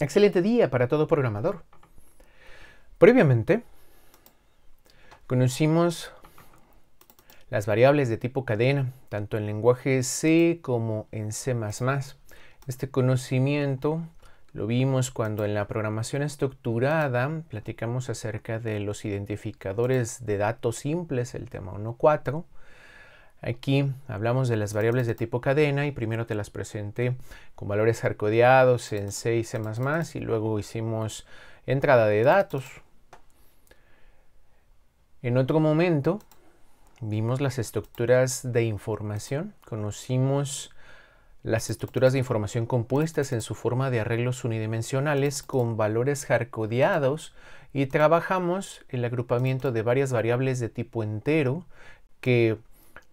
Excelente día para todo programador. Previamente, conocimos las variables de tipo cadena, tanto en lenguaje C como en C++. Este conocimiento lo vimos cuando en la programación estructurada platicamos acerca de los identificadores de datos simples, el tema 1.4, Aquí hablamos de las variables de tipo cadena y primero te las presenté con valores arcodeados en C y C++ y luego hicimos entrada de datos. En otro momento vimos las estructuras de información, conocimos las estructuras de información compuestas en su forma de arreglos unidimensionales con valores jarcodeados y trabajamos el agrupamiento de varias variables de tipo entero que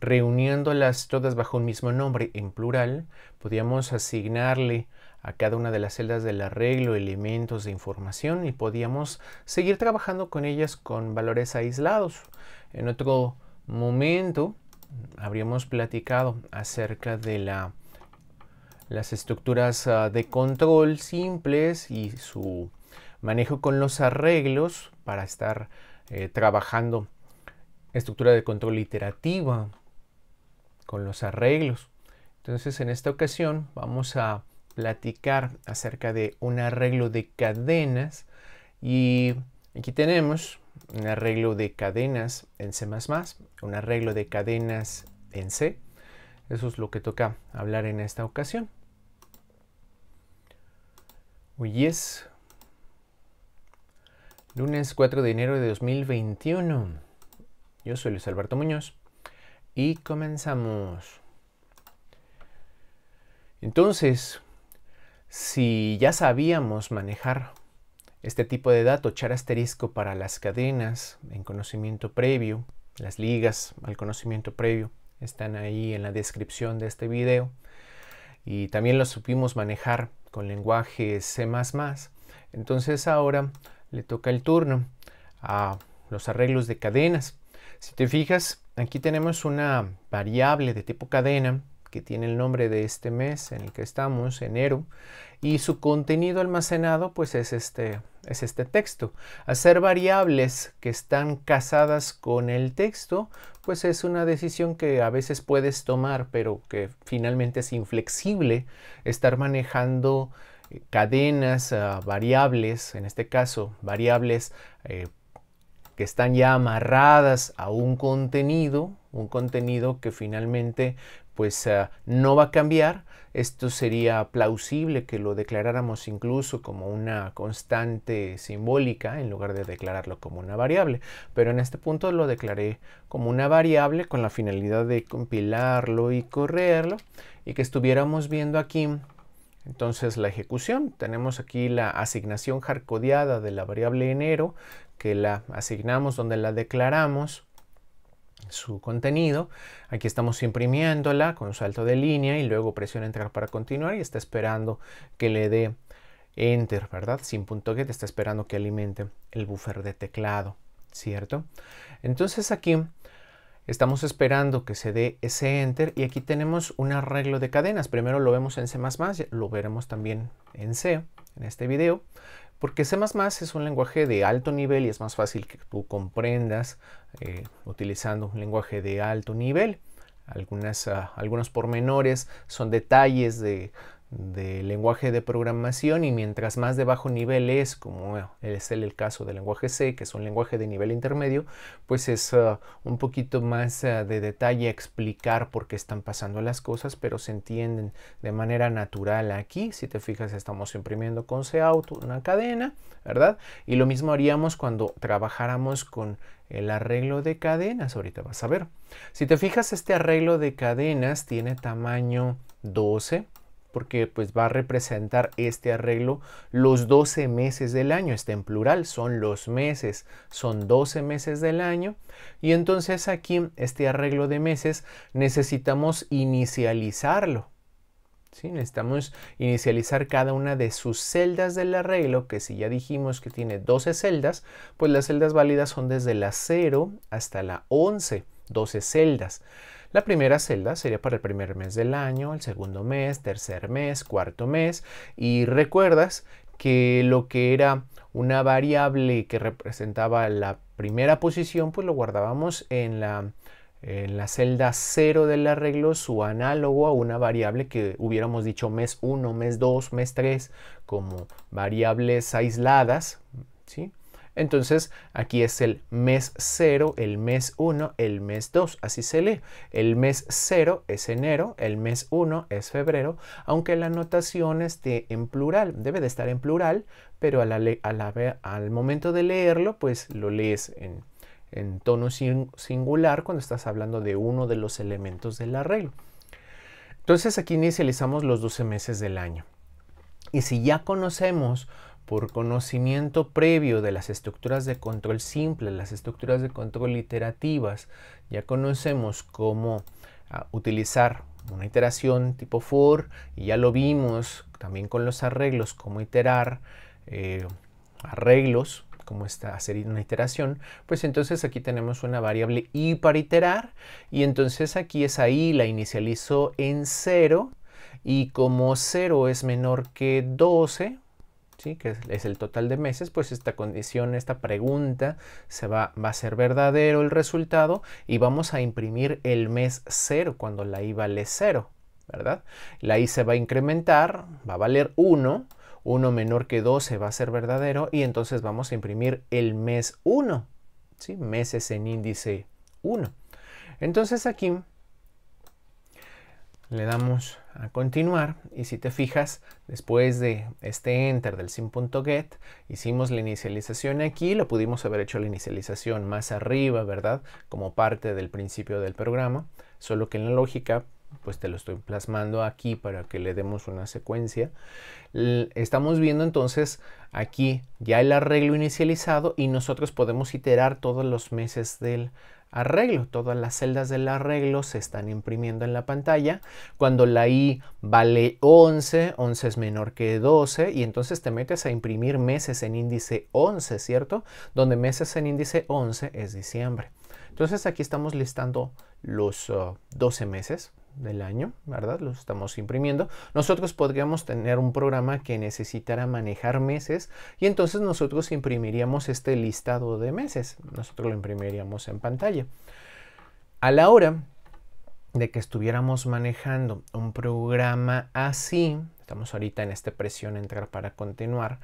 reuniéndolas todas bajo un mismo nombre en plural, podíamos asignarle a cada una de las celdas del arreglo elementos de información y podíamos seguir trabajando con ellas con valores aislados. En otro momento habríamos platicado acerca de la, las estructuras ah, de control simples y su manejo con los arreglos para estar eh, trabajando estructura de control iterativa, con los arreglos. Entonces en esta ocasión vamos a platicar acerca de un arreglo de cadenas y aquí tenemos un arreglo de cadenas en C++, un arreglo de cadenas en C. Eso es lo que toca hablar en esta ocasión. Hoy es lunes 4 de enero de 2021. Yo soy Luis Alberto Muñoz y comenzamos. Entonces, si ya sabíamos manejar este tipo de dato, char asterisco para las cadenas en conocimiento previo, las ligas al conocimiento previo están ahí en la descripción de este video y también lo supimos manejar con lenguaje C++. Entonces ahora le toca el turno a los arreglos de cadenas. Si te fijas, Aquí tenemos una variable de tipo cadena que tiene el nombre de este mes en el que estamos, enero, y su contenido almacenado pues es este, es este texto. Hacer variables que están casadas con el texto pues es una decisión que a veces puedes tomar, pero que finalmente es inflexible estar manejando eh, cadenas, ah, variables, en este caso, variables eh, que están ya amarradas a un contenido, un contenido que finalmente pues eh, no va a cambiar. Esto sería plausible que lo declaráramos incluso como una constante simbólica en lugar de declararlo como una variable. Pero en este punto lo declaré como una variable con la finalidad de compilarlo y correrlo y que estuviéramos viendo aquí entonces la ejecución. Tenemos aquí la asignación hardcodeada de la variable enero que la asignamos, donde la declaramos su contenido. Aquí estamos imprimiéndola con salto de línea y luego presiona entrar para continuar y está esperando que le dé enter, ¿verdad? Sin punto get está esperando que alimente el buffer de teclado, ¿cierto? Entonces aquí estamos esperando que se dé ese enter y aquí tenemos un arreglo de cadenas. Primero lo vemos en C++, lo veremos también en C en este video, porque C es un lenguaje de alto nivel y es más fácil que tú comprendas eh, utilizando un lenguaje de alto nivel. Algunas, ah, algunos pormenores son detalles de de lenguaje de programación y mientras más de bajo nivel es, como es el, caso del lenguaje C, que es un lenguaje de nivel intermedio, pues es uh, un poquito más uh, de detalle explicar por qué están pasando las cosas, pero se entienden de manera natural aquí. Si te fijas, estamos imprimiendo con C auto una cadena, ¿verdad? Y lo mismo haríamos cuando trabajáramos con el arreglo de cadenas, ahorita vas a ver. Si te fijas, este arreglo de cadenas tiene tamaño 12, porque pues va a representar este arreglo los 12 meses del año, está en plural, son los meses, son 12 meses del año y entonces aquí este arreglo de meses necesitamos inicializarlo. ¿Sí? Necesitamos inicializar cada una de sus celdas del arreglo, que si ya dijimos que tiene 12 celdas, pues las celdas válidas son desde la 0 hasta la 11, 12 celdas. La primera celda sería para el primer mes del año, el segundo mes, tercer mes, cuarto mes. Y recuerdas que lo que era una variable que representaba la primera posición, pues lo guardábamos en la, celda 0 del arreglo, su análogo a una variable que hubiéramos dicho mes 1, mes 2, mes 3, como variables aisladas, ¿sí? Entonces aquí es el mes 0, el mes 1, el mes 2, así se lee. El mes 0 es enero, el mes 1 es febrero, aunque la notación esté en plural, debe de estar en plural, pero al momento de leerlo, pues lo lees en, tono singular cuando estás hablando de uno de los elementos del arreglo. Entonces aquí inicializamos los 12 meses del año. Y si ya conocemos por conocimiento previo de las estructuras de control simple, las estructuras de control iterativas, ya conocemos cómo ah, utilizar una iteración tipo for y ya lo vimos también con los arreglos, cómo iterar eh, arreglos, cómo hacer una iteración, pues entonces aquí tenemos una variable i para iterar y entonces aquí esa i la inicializo en 0 y como 0 es menor que 12, que es el total de meses, pues esta condición, esta pregunta se va, va a ser verdadero el resultado y vamos a imprimir el mes 0 cuando la I vale 0, ¿verdad? La I se va a incrementar, va a valer 1, 1 menor que 12 va a ser verdadero y entonces vamos a imprimir el mes 1, ¿sí? meses en índice 1. Entonces aquí le damos a continuar y si te fijas después de este enter del sim.get hicimos la inicialización aquí lo pudimos haber hecho la inicialización más arriba verdad como parte del principio del programa solo que en la lógica pues te lo estoy plasmando aquí para que le demos una secuencia estamos viendo entonces aquí ya el arreglo inicializado y nosotros podemos iterar todos los meses del arreglo. Todas las celdas del arreglo se están imprimiendo en la pantalla. Cuando la i vale 11, 11 es menor que 12 y entonces te metes a imprimir meses en índice 11, ¿cierto? Donde meses en índice 11 es diciembre. Entonces aquí estamos listando los 12 uh, meses del año, ¿verdad? Los estamos imprimiendo. Nosotros podríamos tener un programa que necesitara manejar meses y entonces nosotros imprimiríamos este listado de meses. Nosotros lo imprimiríamos en pantalla. A la hora de que estuviéramos manejando un programa así, estamos ahorita en esta presión entrar para continuar,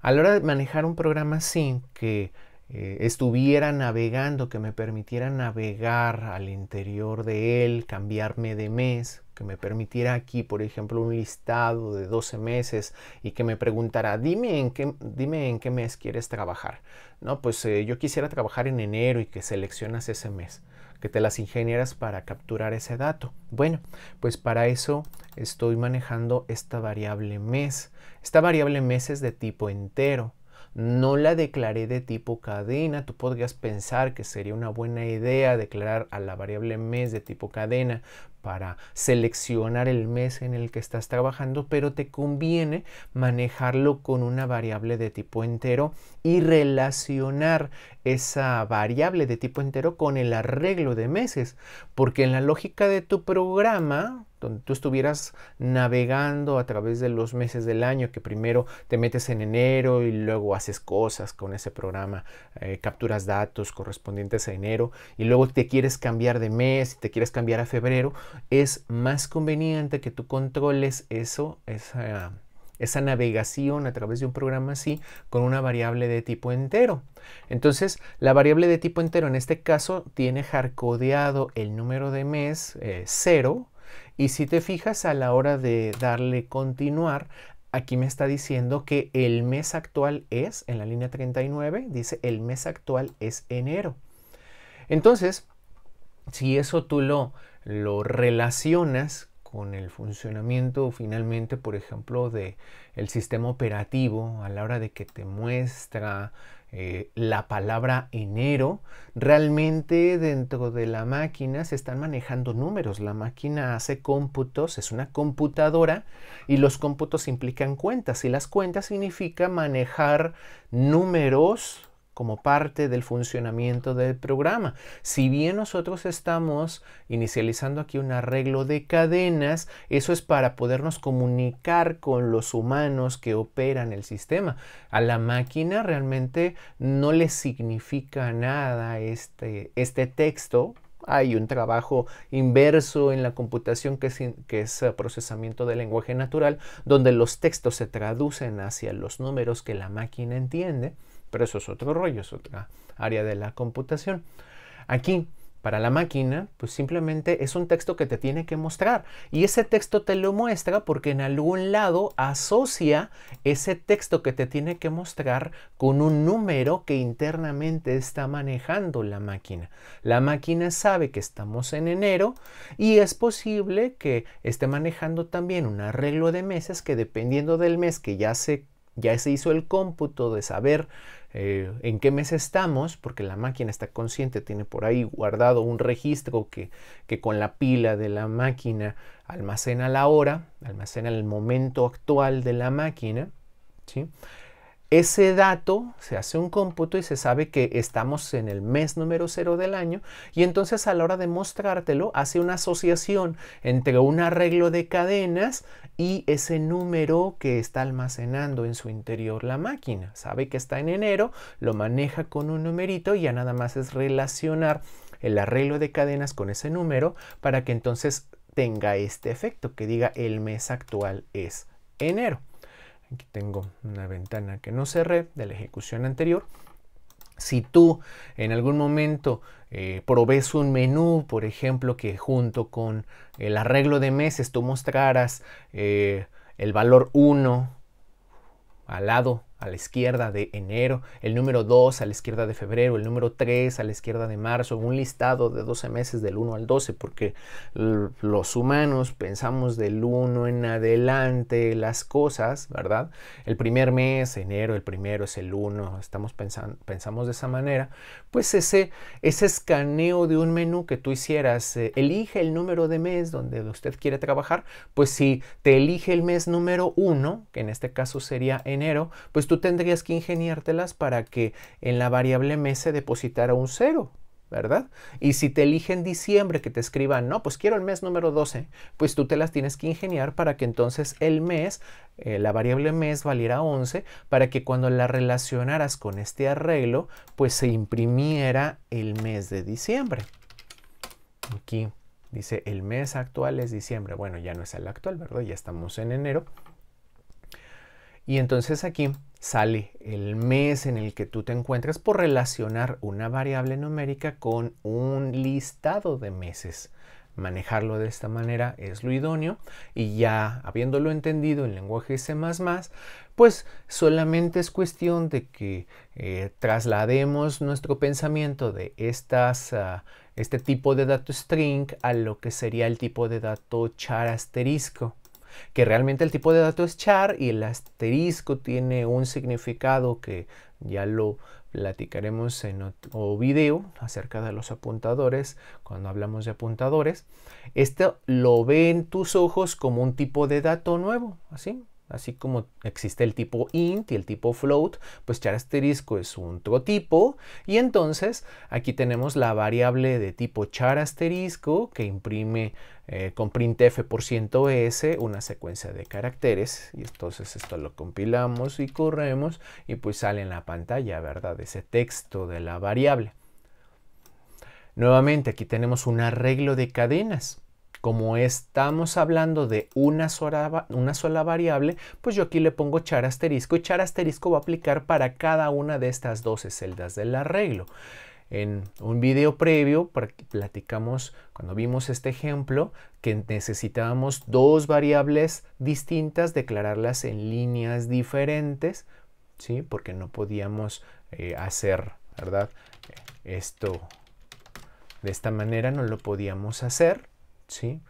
a la hora de manejar un programa así que eh, estuviera navegando, que me permitiera navegar al interior de él, cambiarme de mes, que me permitiera aquí, por ejemplo, un listado de 12 meses y que me preguntara, dime en qué, dime en qué mes quieres trabajar. No, pues eh, yo quisiera trabajar en enero y que seleccionas ese mes, que te las ingenieras para capturar ese dato. Bueno, pues para eso estoy manejando esta variable mes. Esta variable mes es de tipo entero no la declaré de tipo cadena. Tú podrías pensar que sería una buena idea declarar a la variable mes de tipo cadena para seleccionar el mes en el que estás trabajando, pero te conviene manejarlo con una variable de tipo entero y relacionar esa variable de tipo entero con el arreglo de meses, porque en la lógica de tu programa, donde tú estuvieras navegando a través de los meses del año, que primero te metes en enero y luego haces cosas con ese programa, eh, capturas datos correspondientes a enero y luego te quieres cambiar de mes, te quieres cambiar a febrero, es más conveniente que tú controles eso, esa, navegación a través de un programa así con una variable de tipo entero. Entonces, la variable de tipo entero en este caso tiene hardcodeado el número de mes eh, cero y si te fijas a la hora de darle continuar, aquí me está diciendo que el mes actual es, en la línea 39, dice el mes actual es enero. Entonces, si eso tú lo, lo relacionas con el funcionamiento finalmente, por ejemplo, de el sistema operativo a la hora de que te muestra eh, la palabra enero, realmente dentro de la máquina se están manejando números. La máquina hace cómputos, es una computadora y los cómputos implican cuentas y las cuentas significa manejar números como parte del funcionamiento del programa. Si bien nosotros estamos inicializando aquí un arreglo de cadenas, eso es para podernos comunicar con los humanos que operan el sistema. A la máquina realmente no le significa nada este, este texto. Hay un trabajo inverso en la computación que es, que es eh, procesamiento de lenguaje natural, donde los textos se traducen hacia los números que la máquina entiende. Pero eso es otro rollo, es otra área de la computación. Aquí, para la máquina, pues simplemente es un texto que te tiene que mostrar. Y ese texto te lo muestra porque en algún lado asocia ese texto que te tiene que mostrar con un número que internamente está manejando la máquina. La máquina sabe que estamos en enero y es posible que esté manejando también un arreglo de meses que dependiendo del mes que ya se ya se hizo el cómputo de saber eh, en qué mes estamos, porque la máquina está consciente, tiene por ahí guardado un registro que, con la pila de la máquina almacena la hora, almacena el momento actual de la máquina. Ese dato se hace un cómputo y se sabe que estamos en el mes número cero del año y entonces a la hora de mostrártelo hace una asociación entre un arreglo de cadenas y ese número que está almacenando en su interior la máquina. Sabe que está en enero, lo maneja con un numerito y ya nada más es relacionar el arreglo de cadenas con ese número para que entonces tenga este efecto que diga el mes actual es enero. Aquí tengo una ventana que no cerré de la ejecución anterior. Si tú en algún momento eh, un menú, por ejemplo, que junto con el arreglo de meses tú mostraras eh, el valor 1 al lado a la izquierda de enero, el número 2 a la izquierda de febrero, el número 3 a la izquierda de marzo, un listado de 12 meses del 1 al 12, porque los humanos pensamos del 1 en adelante las cosas, ¿verdad? El primer mes, enero, el primero es el 1, estamos pensando, pensamos de esa manera, pues ese, ese escaneo de un menú que tú hicieras, eh, elige el número de mes donde usted quiere trabajar, pues si te elige el mes número 1, que en este caso sería enero, pues tú tendrías que ingeniártelas para que en la variable mes se depositara un cero, ¿verdad? Y si te eligen diciembre que te escriban, no, pues quiero el mes número 12, pues tú te las tienes que ingeniar para que entonces el mes, eh, la variable mes valiera 11, para que cuando la relacionaras con este arreglo, pues se imprimiera el mes de diciembre. Aquí dice el mes actual es diciembre. Bueno, ya no es el actual, ¿verdad? Ya estamos en enero. Y entonces aquí sale el mes en el que tú te encuentras por relacionar una variable numérica con un listado de meses. Manejarlo de esta manera es lo idóneo y ya habiéndolo entendido en lenguaje C++, pues solamente es cuestión de que eh, traslademos nuestro pensamiento de ah, este tipo de dato string a lo que sería el tipo de dato char asterisco que realmente el tipo de dato es char y el asterisco tiene un significado que ya lo platicaremos en otro video acerca de los apuntadores, cuando hablamos de apuntadores. esto lo ven tus ojos como un tipo de dato nuevo, así, así como existe el tipo int y el tipo float, pues char asterisco es un tipo y entonces aquí tenemos la variable de tipo char asterisco que imprime eh, con printf por ciento s una secuencia de caracteres y entonces esto lo compilamos y corremos y pues sale en la pantalla, ¿verdad? Ese texto de la variable. Nuevamente aquí tenemos un arreglo de cadenas. Como estamos hablando de una sola, variable, pues yo aquí le pongo char asterisco y char asterisco va a aplicar para cada una de estas 12 celdas del arreglo. En un video previo platicamos, cuando vimos este ejemplo, que necesitábamos dos variables distintas, declararlas en líneas diferentes, ¿sí? porque no podíamos eh, hacer ¿verdad? esto de esta manera, no lo podíamos hacer. ¿sí?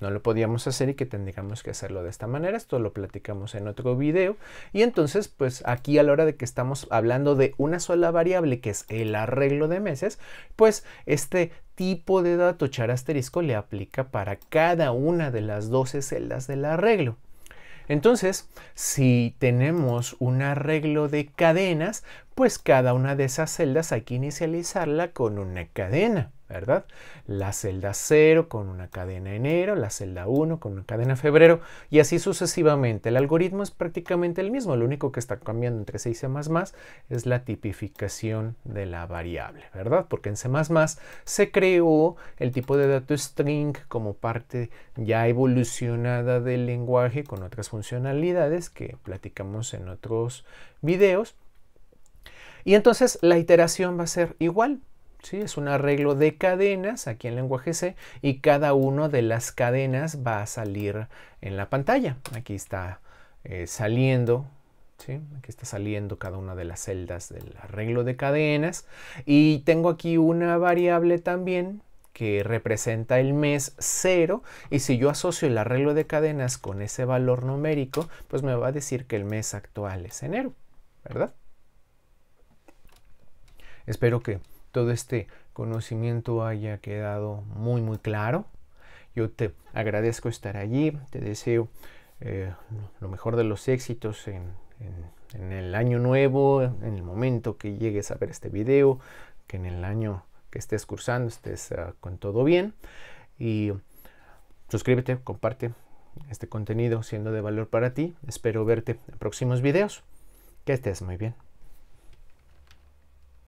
No lo podíamos hacer y que tendríamos que hacerlo de esta manera. Esto lo platicamos en otro video. Y entonces, pues aquí a la hora de que estamos hablando de una sola variable, que es el arreglo de meses, pues este tipo de dato char asterisco le aplica para cada una de las 12 celdas del arreglo. Entonces, si tenemos un arreglo de cadenas, pues cada una de esas celdas hay que inicializarla con una cadena. ¿verdad? La celda 0 con una cadena enero, la celda 1 con una cadena febrero y así sucesivamente. El algoritmo es prácticamente el mismo, lo único que está cambiando entre C y C++ es la tipificación de la variable, ¿verdad? Porque en C++ se creó el tipo de dato string como parte ya evolucionada del lenguaje con otras funcionalidades que platicamos en otros videos. Y entonces la iteración va a ser igual, es un arreglo de cadenas aquí en lenguaje C y cada una de las cadenas va a salir en la pantalla. Aquí está eh, saliendo Aquí está saliendo cada una de las celdas del arreglo de cadenas. Y tengo aquí una variable también que representa el mes 0 y si yo asocio el arreglo de cadenas con ese valor numérico, pues me va a decir que el mes actual es enero, ¿verdad? Espero que todo este conocimiento haya quedado muy muy claro. Yo te agradezco estar allí, te deseo eh, lo mejor de los éxitos en, el año nuevo, en el momento que llegues a ver este video, que en el año que estés cursando estés ah, con todo bien. Y suscríbete, comparte este contenido siendo de valor para ti. Espero verte en próximos videos. Que estés muy bien.